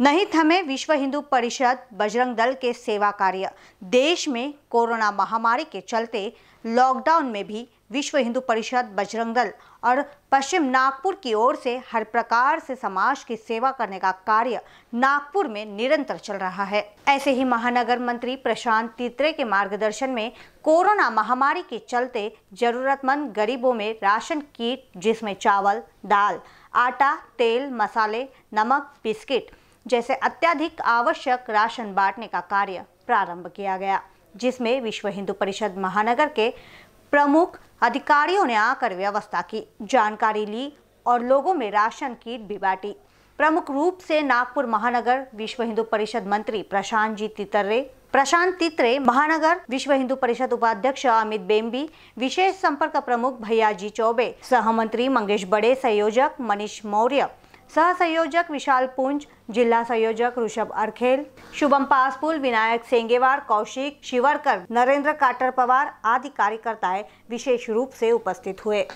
नहीं थमे विश्व हिंदू परिषद बजरंग दल के सेवा कार्य देश में कोरोना महामारी के चलते लॉकडाउन में भी विश्व हिंदू परिषद बजरंग दल और पश्चिम नागपुर की ओर से हर प्रकार से समाज की सेवा करने का कार्य नागपुर में निरंतर चल रहा है ऐसे ही महानगर मंत्री प्रशांत तित्रे के मार्गदर्शन में कोरोना महामारी के चलते जरूरतमंद गरीबों में राशन किट जिसमें चावल दाल आटा तेल मसाले नमक बिस्किट जैसे अत्याधिक आवश्यक राशन बांटने का कार्य प्रारंभ किया गया जिसमें विश्व हिंदू परिषद महानगर के प्रमुख अधिकारियों ने आकर व्यवस्था की जानकारी ली और लोगों में राशन किट भी बांटी प्रमुख रूप से नागपुर महानगर विश्व हिंदू परिषद मंत्री प्रशांत जी तितरे प्रशांत तित्रे महानगर विश्व हिंदू परिषद उपाध्यक्ष अमित बेम्बी विशेष संपर्क प्रमुख भैया जी चौबे सहमंत्री मंगेश बड़े संयोजक मनीष मौर्य सहसंयोजक विशाल पुंज जिला संयोजक ऋषभ अरखेल शुभम पासपुल विनायक सेंगेवार कौशिक शिवरकर नरेंद्र काटर पवार आदि कार्यकर्ताएं विशेष रूप से उपस्थित हुए